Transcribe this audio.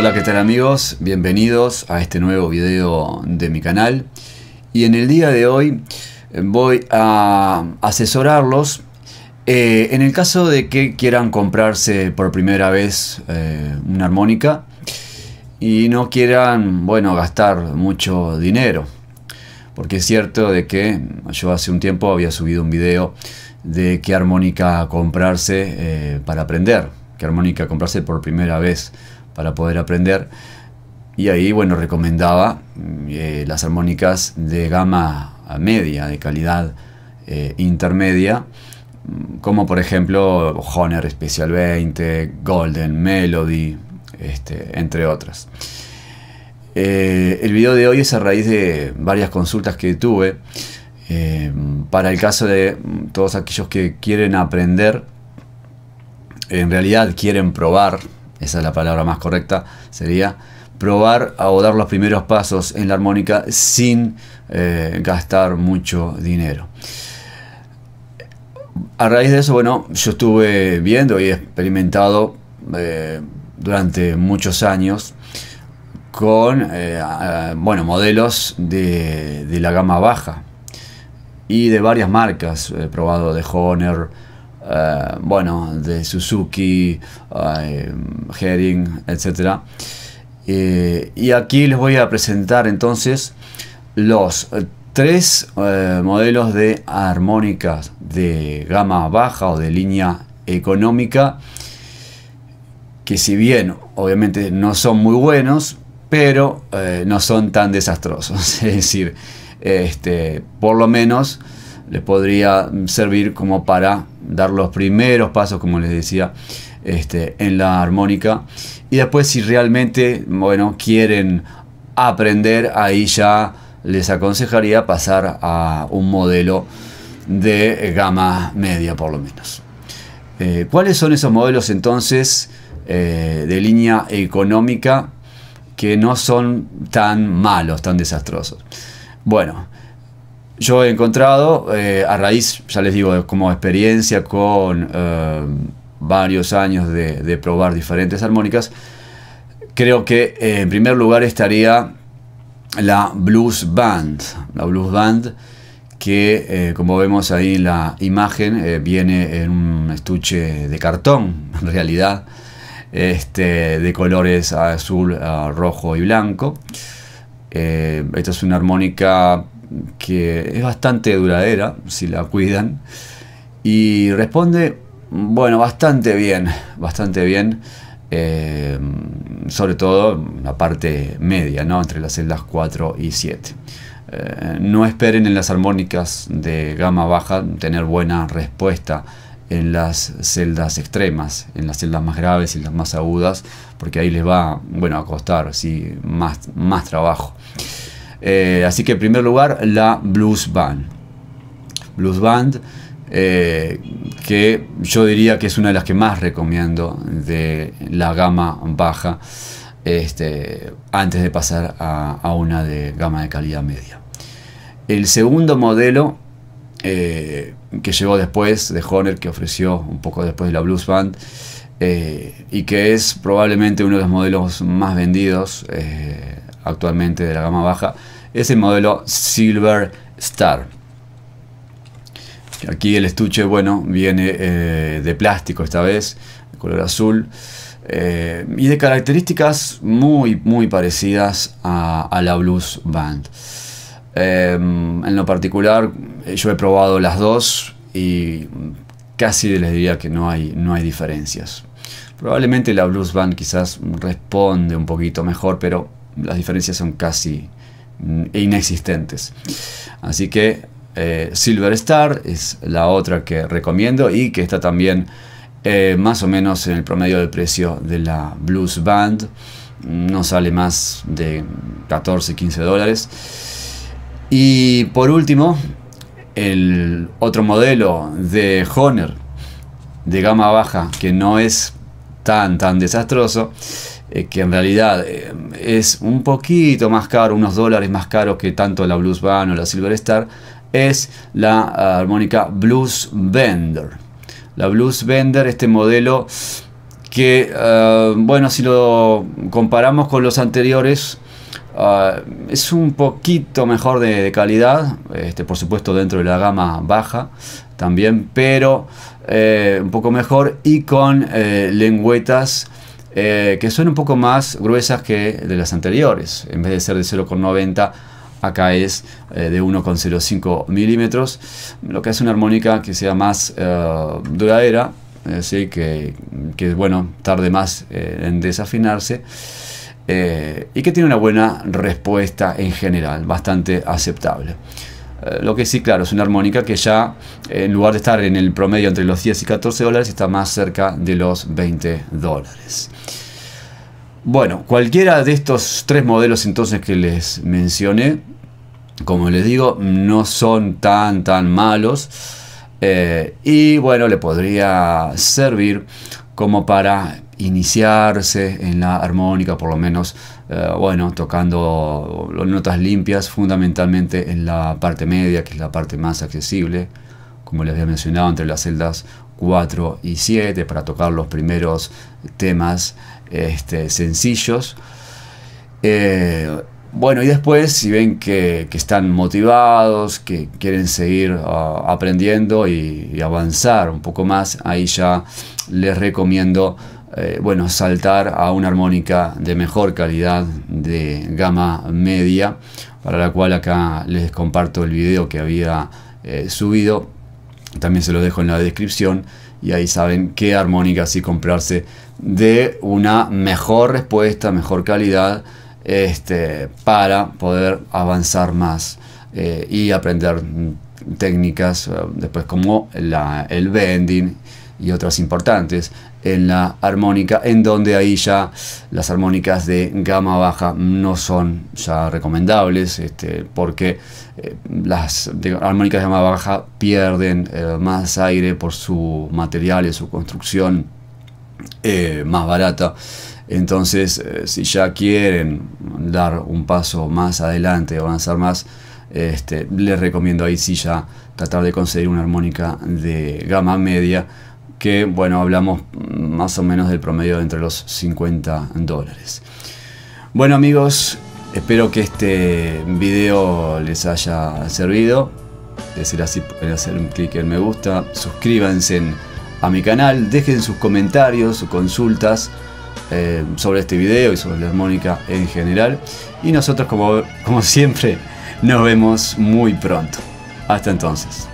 Hola, ¿qué tal amigos? Bienvenidos a este nuevo video de mi canal. Y en el día de hoy eh, voy a asesorarlos eh, en el caso de que quieran comprarse por primera vez eh, una armónica y no quieran, bueno, gastar mucho dinero. Porque es cierto de que yo hace un tiempo había subido un video de qué armónica comprarse para aprender, qué armónica comprarse por primera vez para poder aprender. Y ahí, bueno, recomendaba mm, eh, las armónicas de gama media, de calidad eh, intermedia, mm, como por ejemplo Honor Special 20, Golden Melody, este, entre otras. Eh, el video de hoy es a raíz de varias consultas que tuve para el caso de mm, todos aquellos que quieren aprender, en realidad quieren probar esa es la palabra más correcta, sería probar o dar los primeros pasos en la armónica sin eh, gastar mucho dinero. A raíz de eso, bueno, yo estuve viendo y experimentado eh, durante muchos años con eh, bueno, modelos de, de, la gama baja y de varias marcas. He probado de Honor, eh, bueno, de Suzuki, herring, etcétera etc. Eh, y aquí les voy a presentar entonces los eh, tres modelos de armónicas de gama baja o de línea económica que si bien obviamente no son muy buenos, pero no son tan desastrosos. Es decir, este, por lo menos les podría servir como para dar los primeros pasos, como les decía, este, en la armónica. Y después si realmente, bueno, quieren aprender, ahí ya les aconsejaría pasar a un modelo de gama media por lo menos. Eh, ¿Cuáles son esos modelos entonces eh, de línea económica que no son tan malos, tan desastrosos? Bueno, yo he encontrado, eh, a raíz, ya les digo, como experiencia con eh, varios años de, probar diferentes armónicas, creo que eh, en primer lugar estaría la Blues Band. La Blues Band que, como vemos ahí en la imagen, viene en un estuche de cartón, en realidad, este, de colores azul, rojo y blanco. esta es una armónica que es bastante duradera, si la cuidan, y responde, bueno, bastante bien, bastante bien. Eh, sobre todo la parte media, ¿no? entre las celdas 4 y 7. Eh, no esperen en las armónicas de gama baja tener buena respuesta en las celdas extremas, en las celdas más graves y las más agudas, porque ahí les va bueno, a costar ¿sí? más, más trabajo. Eh, así que en primer lugar, la Blues Band. Blues Band, eh, que yo diría que es una de las que más recomiendo de la gama baja, este, antes de pasar a, una de gama de calidad media. El segundo modelo eh, que llegó después de Honor, que ofreció un poco después de la Blues Band, y que es probablemente uno de los modelos más vendidos actualmente de la gama baja, es el modelo Silver Star. Aquí el estuche, bueno, viene eh, de plástico esta vez, de color azul, eh, y de características muy, muy parecidas a, la Blues Band. Em, en lo particular, eh, yo he probado las dos y casi les diría que no hay, no hay diferencias. Probablemente la Blues Band quizás responde un poquito mejor, pero las diferencias son casi mm, inexistentes. Así que eh, Silver Star es la otra que recomiendo y que está también eh, más o menos en el promedio de precio de la Blues Band. No sale más de 14, 15 dólares. Y por último, el otro modelo de Honor de gama baja que no es tan tan desastroso eh, que en realidad eh, es un poquito más caro, unos dólares más caro que tanto la Blues Band o la Silver Star, es la ah, armónica Blues Bender. La Blues Bender, este modelo que, ah, bueno, si lo comparamos con los anteriores, ah, es un poquito mejor de, calidad, este, por supuesto dentro de la gama baja también, pero eh, un poco mejor y con lengüetas eh, que son un poco más gruesas que de las anteriores. En vez de ser de 0,90, acá es eh, de 1,05 milímetros, lo que hace una armónica que sea más eh, duradera, así que, que, bueno, tarde más en desafinarse. y que tiene una buena respuesta en general, bastante aceptable. Eh, lo que sí, claro, es una armónica que ya, eh, en lugar de estar en el promedio entre los 10 y 14 dólares, está más cerca de los 20 dólares. Bueno, cualquiera de estos tres modelos entonces que les mencioné, como les digo, no son tan, tan malos. Eh, y bueno, le podría servir como para iniciarse en la armónica, por lo menos, eh, bueno, tocando notas limpias, fundamentalmente en la parte media, que es la parte más accesible, como les había mencionado, entre las celdas 4 y 7, para tocar los primeros temas este, sencillos. Eh, bueno, y después, si ven que, están motivados, que quieren seguir ah, aprendiendo y, avanzar un poco más, ahí ya les recomiendo, eh, bueno, saltar a una armónica de mejor calidad, de gama media, para la cual acá les comparto el video que había eh, subido, también se lo dejo en la descripción, y ahí saben qué armónica sí comprarse de una mejor respuesta, mejor calidad, este, para poder avanzar más eh, y aprender técnicas, eh, después como el bending y otras importantes en la armónica, en donde ahí ya las armónicas de gama baja no son ya recomendables, este, porque eh, las armónicas de gama baja pierden más aire por su material y su construcción más barata. Entonces, eh, si ya quieren dar un paso más adelante o avanzar más, este, les recomiendo ahí sí ya tratar de conseguir una armónica de gama media que, bueno, hablamos más o menos del promedio entre los 50 dólares. Bueno amigos, espero que este video les haya servido. De ser así, pueden hacer un clic en me gusta, suscríbanse a mi canal, dejen sus comentarios, sus consultas. Eh, sobre este video y sobre la armónica en general. Y nosotros, como siempre, nos vemos muy pronto. Hasta entonces.